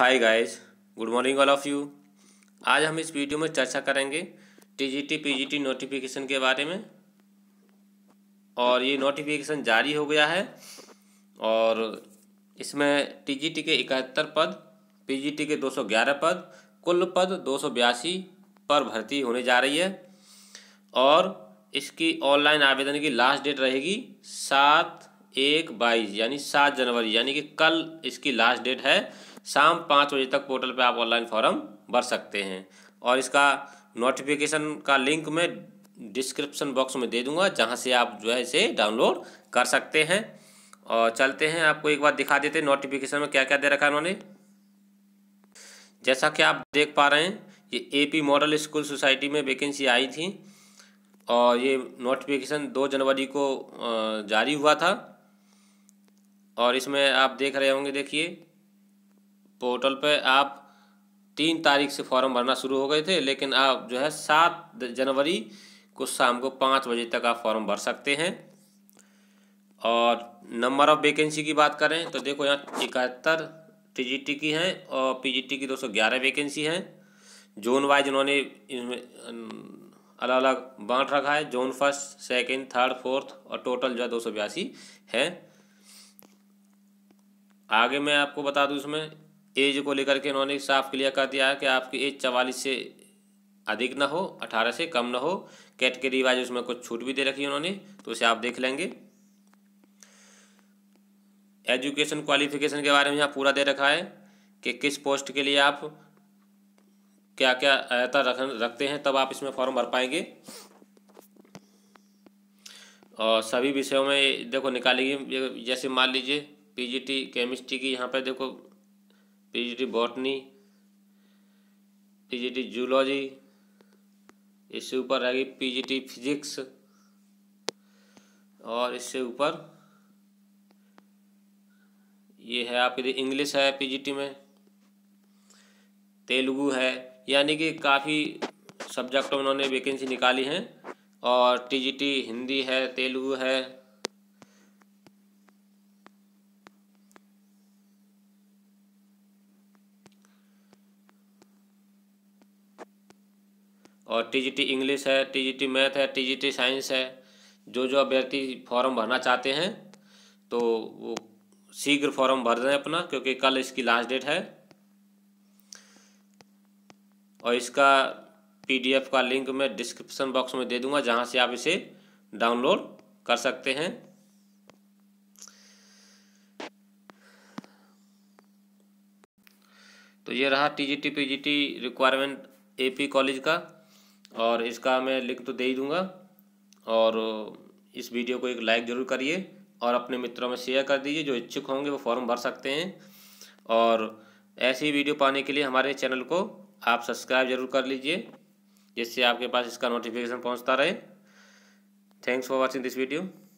hi guys good morning all of you आज हम इस वीडियो में चर्चा करेंगे टीजीटी पीजीटी नोटिफिकेशन के बारे में और ये नोटिफिकेशन जारी हो गया है और इसमें टीजीटी के इकहत्तर पद पीजीटी के 211 पद कुल पद दो पर भर्ती होने जा रही है और इसकी ऑनलाइन आवेदन की लास्ट डेट रहेगी सात एक बाईस यानी सात जनवरी यानी कि कल इसकी लास्ट डेट है शाम पाँच बजे तक पोर्टल पे आप ऑनलाइन फॉर्म भर सकते हैं और इसका नोटिफिकेशन का लिंक मैं डिस्क्रिप्शन बॉक्स में दे दूंगा जहाँ से आप जो है इसे डाउनलोड कर सकते हैं और चलते हैं आपको एक बार दिखा देते नोटिफिकेशन में क्या क्या दे रखा है उन्होंने जैसा कि आप देख पा रहे हैं ये एपी मॉडल स्कूल सोसाइटी में वैकेंसी आई थी और ये नोटिफिकेशन दो जनवरी को जारी हुआ था और इसमें आप देख रहे होंगे देखिए पोर्टल पे आप तीन तारीख से फॉर्म भरना शुरू हो गए थे लेकिन आप जो है सात जनवरी को शाम को पाँच बजे तक आप फॉर्म भर सकते हैं और नंबर ऑफ़ वैकेंसी की बात करें तो देखो यहाँ इकहत्तर टी की हैं और पी की दो सौ ग्यारह वैकेंसी हैं जोन वाइज इन्होंने इनमें अलग अलग बांट रखा है zone first second third fourth और टोटल जो है दो सौ बयासी है आगे मैं आपको बता दूं इसमें एज को लेकर के इन्होंने साफ क्लियर कर दिया है कि आपकी एज चवालीस से अधिक ना हो अठारह से कम ना हो कैटेगरी वाइज उसमें कुछ छूट भी दे रखी है उन्होंने तो उसे आप देख लेंगे एजुकेशन क्वालिफिकेशन के बारे में यहाँ पूरा दे रखा है कि किस पोस्ट के लिए आप क्या क्या अहता रख रखते हैं तब आप इसमें फॉर्म भर पाएंगे और सभी विषयों में देखो निकालेगी जैसे मान लीजिए पीजीटी केमिस्ट्री की यहाँ पर देखो पीएचडी बॉटनी पीजीटी जूलॉजी इससे ऊपर आएगी पीजीटी फिजिक्स और इससे ऊपर ये है आपके यदि इंग्लिश है पीजीटी में तेलुगु है यानी कि काफ़ी सब्जेक्ट में उन्होंने वैकेंसी निकाली हैं और टीजीटी हिंदी है तेलुगु है और टीजीटी इंग्लिश है टीजीटी मैथ है टीजीटी साइंस है जो जो अभ्यर्थी फॉर्म भरना चाहते हैं तो वो शीघ्र फॉर्म भर दें अपना क्योंकि कल इसकी लास्ट डेट है और इसका पीडीएफ का लिंक मैं डिस्क्रिप्शन बॉक्स में दे दूंगा जहां से आप इसे डाउनलोड कर सकते हैं तो ये रहा TGT PGT requirement AP college का और इसका मैं लिंक तो दे ही दूँगा और इस वीडियो को एक लाइक ज़रूर करिए और अपने मित्रों में शेयर कर दीजिए जो इच्छुक होंगे वो फॉर्म भर सकते हैं और ऐसी वीडियो पाने के लिए हमारे चैनल को आप सब्सक्राइब जरूर कर लीजिए जिससे आपके पास इसका नोटिफिकेशन पहुंचता रहे thanks for watching this video